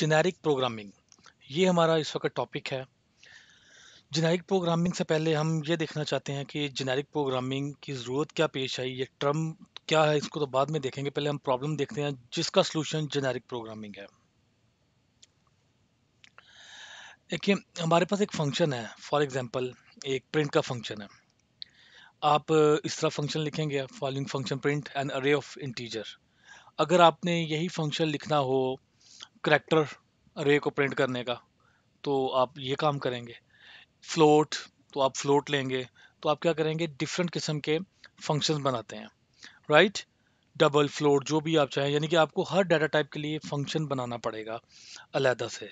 Generic programming ये हमारा इस वक्त टॉपिक है जेनेरिक प्रोग्रामिंग से पहले हम ये देखना चाहते हैं कि जेनेरिक प्रोग्रामिंग की ज़रूरत क्या पेश आई ये टर्म क्या है इसको तो बाद में देखेंगे पहले हम प्रॉब्लम देखते हैं जिसका सोल्यूशन जेनेरिक प्रोग्रामिंग है देखिए हमारे पास एक फंक्शन है फॉर एग्जांपल एक प्रिंट का फंक्शन है आप इस तरह फंक्शन लिखेंगे following function print an array of integer अगर आपने यही फंक्शन लिखना हो करेक्टर रे को प्रिंट करने का तो आप ये काम करेंगे फ्लोट तो आप फ्लोट लेंगे तो आप क्या करेंगे डिफरेंट किस्म के फंक्शन बनाते हैं राइट डबल फ्लोट जो भी आप चाहें यानी कि आपको हर डाटा टाइप के लिए फंक्शन बनाना पड़ेगा अलहदा से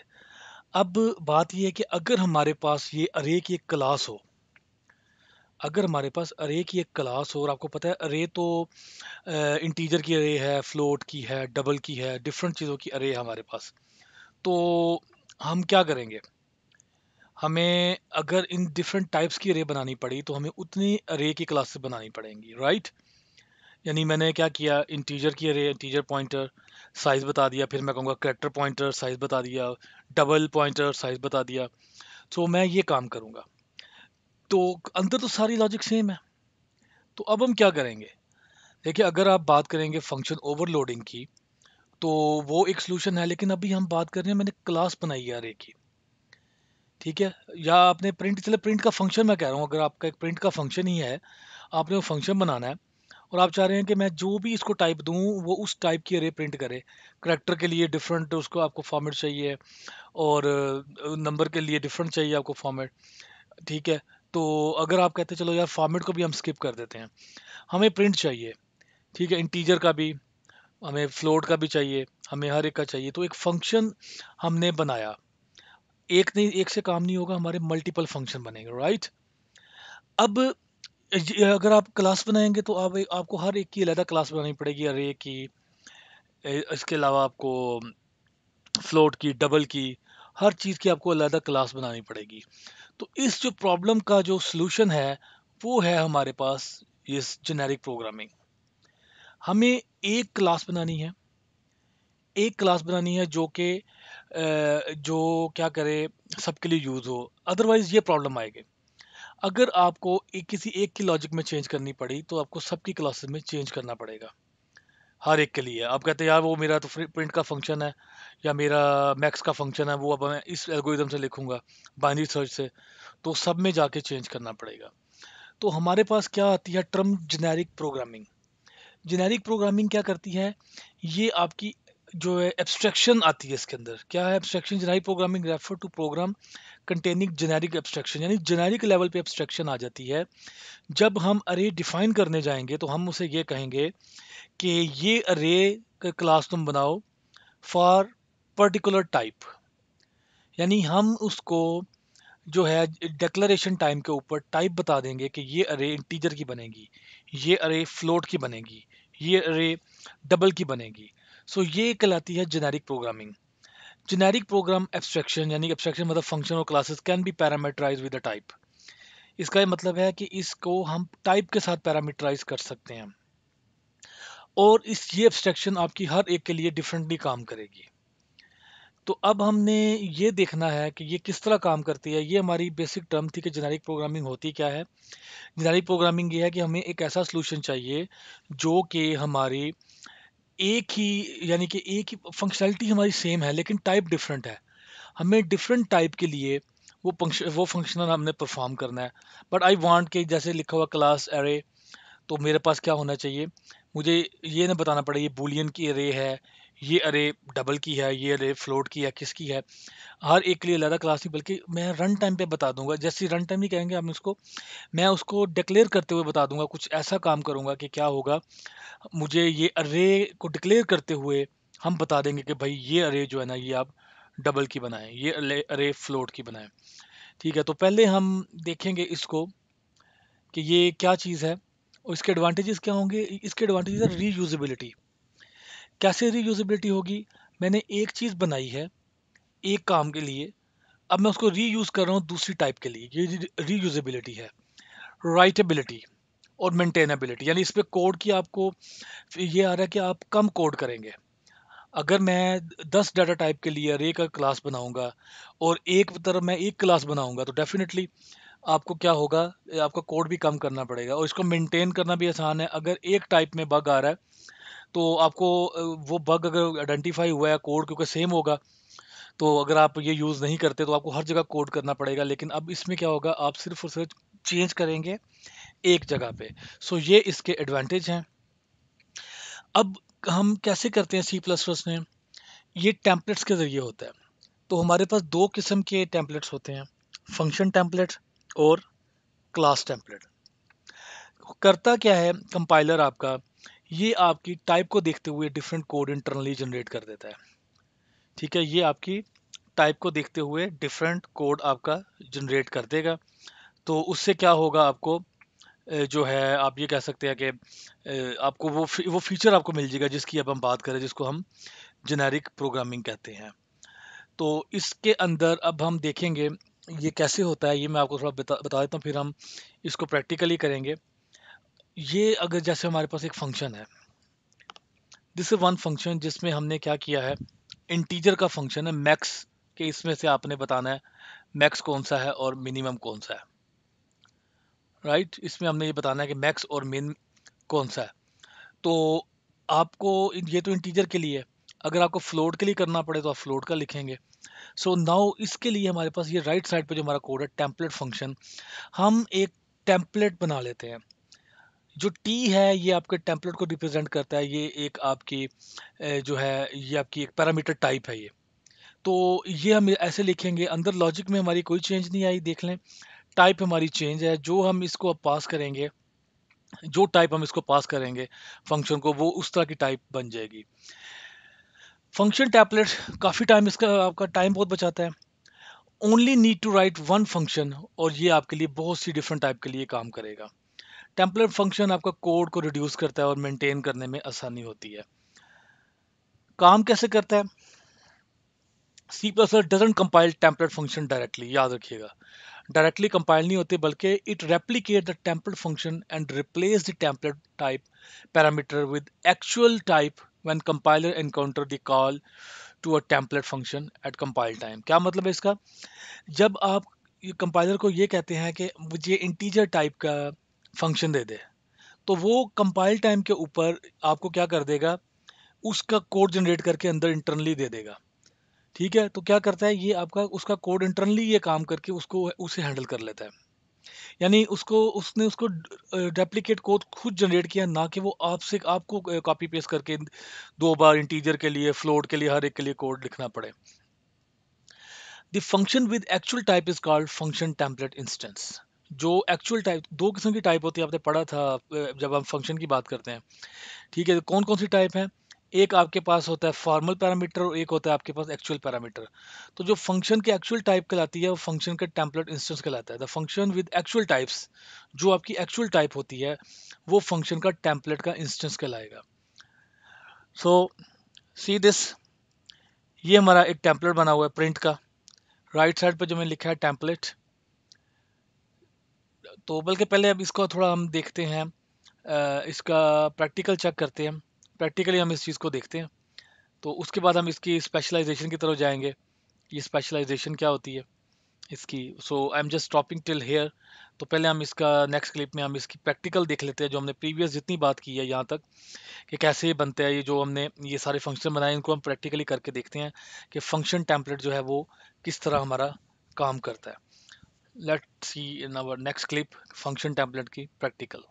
अब बात यह है कि अगर हमारे पास ये अरे की एक क्लास हो अगर हमारे पास अरे की एक क्लास हो और आपको पता है अरे तो इंटीजर की अरे है फ्लोट की है डबल की है डिफरेंट चीज़ों की अरे है हमारे पास तो हम क्या करेंगे हमें अगर इन डिफरेंट टाइप्स की अरे बनानी पड़ी तो हमें उतनी अरे की क्लासेस बनानी पड़ेंगी राइट यानी मैंने क्या किया इंटीजर की अरे इंटीजर पॉइंटर साइज़ बता दिया फिर मैं कहूँगा करेक्टर पॉइंटर साइज़ बता दिया डबल पॉइंटर साइज़ बता दिया तो मैं ये काम करूँगा तो अंदर तो सारी लॉजिक सेम है तो अब हम क्या करेंगे देखिए अगर आप बात करेंगे फंक्शन ओवरलोडिंग की तो वो एक सोल्यूशन है लेकिन अभी हम बात कर रहे हैं मैंने क्लास बनाई है अरे की ठीक है या आपने प्रिंट चले प्रिंट का फंक्शन मैं कह रहा हूँ अगर आपका एक प्रिंट का फंक्शन ही है आपने वो फंक्शन बनाना है और आप चाह रहे हैं कि मैं जो भी इसको टाइप दूँ वो उस टाइप की अरे प्रिंट करे करेक्टर के लिए डिफरेंट उसको आपको फॉर्मेट चाहिए और नंबर के लिए डिफरेंट चाहिए आपको फॉर्मेट ठीक है तो अगर आप कहते चलो यार फॉर्मेट को भी हम स्किप कर देते हैं हमें प्रिंट चाहिए ठीक है इंटीजर का भी हमें फ्लोट का भी चाहिए हमें हर एक का चाहिए तो एक फंक्शन हमने बनाया एक नहीं एक से काम नहीं होगा हमारे मल्टीपल फंक्शन बनेंगे राइट अब अगर आप क्लास बनाएंगे तो आप आपको हर एक की अलहदा क्लास बनानी पड़ेगी अरे की इसके अलावा आपको फ्लोट की डबल की हर चीज़ की आपको अलहदा क्लास बनानी पड़ेगी तो इस जो प्रॉब्लम का जो सलूशन है वो है हमारे पास ये जेनेरिक प्रोग्रामिंग हमें एक क्लास बनानी है एक क्लास बनानी है जो कि जो क्या करे सबके लिए यूज़ हो अदरवाइज़ ये प्रॉब्लम आएगी अगर आपको एक किसी एक की लॉजिक में चेंज करनी पड़ी तो आपको सबकी क्लासेस में चेंज करना पड़ेगा हर एक के लिए आप कहते हैं यार वो मेरा तो प्रिंट का फंक्शन है या मेरा मैक्स का फंक्शन है वो अब मैं इस एल्गोरिदम से लिखूंगा बाइनरी सर्च से तो सब में जाके चेंज करना पड़ेगा तो हमारे पास क्या आती है term generic programming generic programming क्या करती है ये आपकी जो है एब्स्ट्रैक्शन आती है इसके अंदर क्या है abstraction generic programming refer to program containing generic abstraction यानी जेनेरिक लेवल पे एब्स्ट्रैक्शन आ जाती है जब हम अरे डिफाइन करने जाएंगे तो हम उसे ये कहेंगे कि ये अरे का क्लास तुम बनाओ फॉर पर्टिकुलर टाइप यानी हम उसको जो है डेक्लरेशन टाइम के ऊपर टाइप बता देंगे कि ये अरे इंटीजर की बनेगी ये अरे फ्लोट की बनेगी ये अरे डबल की बनेगी सो so, ये कहलाती है generic programming generic program abstraction यानी एब्सट्रैक्शन मतलब फंक्शन और classes can be parameterize with a type इसका ये मतलब है कि इसको हम टाइप के साथ पैरामीटराइज कर सकते हैं और इस ये एब्स्ट्रैक्शन आपकी हर एक के लिए डिफरेंटली काम करेगी तो अब हमने ये देखना है कि ये किस तरह काम करती है ये हमारी बेसिक टर्म थी कि जेनेरिक प्रोग्रामिंग होती क्या है जेनेरिक प्रोग्रामिंग ये है कि हमें एक ऐसा सोल्यूशन चाहिए जो कि हमारी एक ही यानी कि एक ही फंक्शनलिटी हमारी सेम है लेकिन टाइप डिफरेंट है हमें डिफरेंट टाइप के लिए वो वो फंक्शनल हमने परफॉर्म करना है बट आई वांट के जैसे लिखा हुआ क्लास एरे तो मेरे पास क्या होना चाहिए मुझे ये ना बताना पड़े ये बुलियन की एरे है ये अरे डबल की है ये अरे फ्लोट की है किसकी है हर एक के लिए अलग क्लास नहीं बल्कि मैं रन टाइम पे बता दूंगा जैसे रन टाइम ही कहेंगे हम इसको मैं उसको डिक्लेयर करते हुए बता दूंगा कुछ ऐसा काम करूंगा कि क्या होगा मुझे ये अरे को डिक्लेयर करते हुए हम बता देंगे कि भाई ये अरे जो है ना ये आप डबल की बनाएं ये अरे फ्लोट की बनाएं ठीक है तो पहले हम देखेंगे इसको कि ये क्या चीज़ है और इसके एडवांटेजेस क्या होंगे इसके एडवांटेजेस है यूजबिलिटी कैसे रीयूजबिलिटी होगी मैंने एक चीज़ बनाई है एक काम के लिए अब मैं उसको रीयूज़ कर रहा हूँ दूसरी टाइप के लिए ये रीयूजेबिलिटी है राइटेबिलिटी और मेंटेनेबिलिटी यानी इस पर कोड की आपको ये आ रहा है कि आप कम कोड करेंगे अगर मैं दस डाटा टाइप के लिए अरे का क्लास बनाऊंगा और एक तरफ मैं एक क्लास बनाऊंगा तो डेफिनेटली आपको क्या होगा आपका कोड भी कम करना पड़ेगा और इसको मेंटेन करना भी आसान है अगर एक टाइप में बग आ रहा है तो आपको वो बग अगर आइडेंटिफाई हुआ है कोड क्योंकि सेम होगा तो अगर आप ये यूज़ नहीं करते तो आपको हर जगह कोड करना पड़ेगा लेकिन अब इसमें क्या होगा आप सिर्फ और सिर्फ चेंज करेंगे एक जगह पे सो ये इसके एडवांटेज हैं अब हम कैसे करते हैं सी प्लस प्लस में ये टैंपलेट्स के ज़रिए होता है तो हमारे पास दो किस्म के टैंपलेट्स होते हैं फंक्शन टैंपलेट और क्लास टैंपलेट करता क्या है कंपाइलर आपका ये आपकी टाइप को देखते हुए डिफरेंट कोड इंटरनली जनरेट कर देता है ठीक है ये आपकी टाइप को देखते हुए डिफरेंट कोड आपका जनरेट कर देगा तो उससे क्या होगा आपको जो है आप ये कह सकते हैं कि आपको वो वो फीचर आपको मिल जाएगा जिसकी अब हम बात करें जिसको हम जेनेरिक प्रोग्रामिंग कहते हैं तो इसके अंदर अब हम देखेंगे ये कैसे होता है ये मैं आपको थोड़ा बता बता देता हूँ फिर हम इसको प्रैक्टिकली करेंगे ये अगर जैसे हमारे पास एक फंक्शन है दिस इज वन फंक्शन जिसमें हमने क्या किया है इंटीजर का फंक्शन है मैक्स कि इसमें से आपने बताना है मैक्स कौन सा है और मिनिमम कौन सा है राइट right? इसमें हमने ये बताना है कि मैक्स और मिन कौन सा है तो आपको ये तो इंटीजर के लिए अगर आपको फ्लोट के लिए करना पड़े तो आप फ्लोट का लिखेंगे सो so नाउ इसके लिए हमारे पास ये राइट साइड पे जो हमारा कोड है टेम्पलेट फंक्शन हम एक टेम्पलेट बना लेते हैं जो टी है ये आपके टेम्पलेट को रिप्रेजेंट करता है ये एक आपकी जो है ये आपकी एक पैरामीटर टाइप है ये तो ये हम ऐसे लिखेंगे अंदर लॉजिक में हमारी कोई चेंज नहीं आई देख लें टाइप हमारी चेंज है जो हम इसको अब पास करेंगे जो टाइप हम इसको पास करेंगे फंक्शन को वो उस तरह की टाइप बन जाएगी फंक्शन टैपलेट काफ़ी टाइम इसका आपका टाइम बहुत बचाता है only need to write one function और ये आपके लिए बहुत सी डिफरेंट टाइप के लिए काम करेगा टेम्पलेट फंक्शन आपका कोड को रिड्यूस करता है और मेंटेन करने में आसानी होती है काम कैसे करता है C plus doesn't compile template function directly याद रखिएगा डायरेक्टली कंपाइल नहीं होते बल्कि it replicate the template function and replace the template type parameter with actual type when compiler encounter the call to a template function at compile time क्या मतलब है इसका जब आप कंपाइलर को ये कहते हैं कि मुझे इंटीजर टाइप का फंक्शन दे दे तो वो कंपाइल टाइम के ऊपर आपको क्या कर देगा उसका कोड जनरेट करके अंदर इंटरनली दे देगा ठीक है तो क्या करता है ये आपका उसका कोड इंटरनली ये काम करके उसको उसे हैंडल कर लेता है यानी उसको उसने उसको डेप्लीकेट कोड खुद जनरेट किया ना कि वो आपसे आपको कॉपी पेस्ट करके दो बार इंटीजर के लिए फ्लोट के लिए हर एक के लिए कोड लिखना पड़े the function with actual type is called function template instance जो एक्चुअल टाइप दो किस्म की टाइप होती है आपने पढ़ा था जब हम फंक्शन की बात करते हैं ठीक है कौन कौन सी टाइप है एक आपके पास होता है फॉर्मल पैरामीटर और एक होता है आपके पास एक्चुअल पैरामीटर तो जो फंक्शन के एक्चुअल टाइप कहलाती है वो फंक्शन का टेम्पलेट इंस्टेंस कहलाता है the function with actual types जो आपकी एक्चुअल टाइप होती है वो फंक्शन का टेम्पलेट का इंस्टेंस कहलाएगा सो सी दिस ये हमारा एक टेम्पलेट बना हुआ है प्रिंट का राइट right साइड पर जो मैंने लिखा है टेम्पलेट तो बल्कि पहले अब इसको थोड़ा हम देखते हैं इसका प्रैक्टिकल चेक करते हैं प्रैक्टिकली हम इस चीज़ को देखते हैं तो उसके बाद हम इसकी स्पेशलाइजेशन की तरफ जाएंगे ये स्पेशलाइजेशन क्या होती है इसकी so I am just stopping till here तो पहले हम इसका नेक्स्ट क्लिप में हम इसकी प्रैक्टिकल देख लेते हैं जो हमने प्रीवियस जितनी बात की है यहाँ तक कि कैसे ये बनते हैं ये जो हमने ये सारे फंक्शन बनाए इनको हम प्रैक्टिकली करके देखते हैं कि फंक्शन टेम्पलेट जो है वो किस तरह हमारा काम करता है let's see in our next clip function template key practical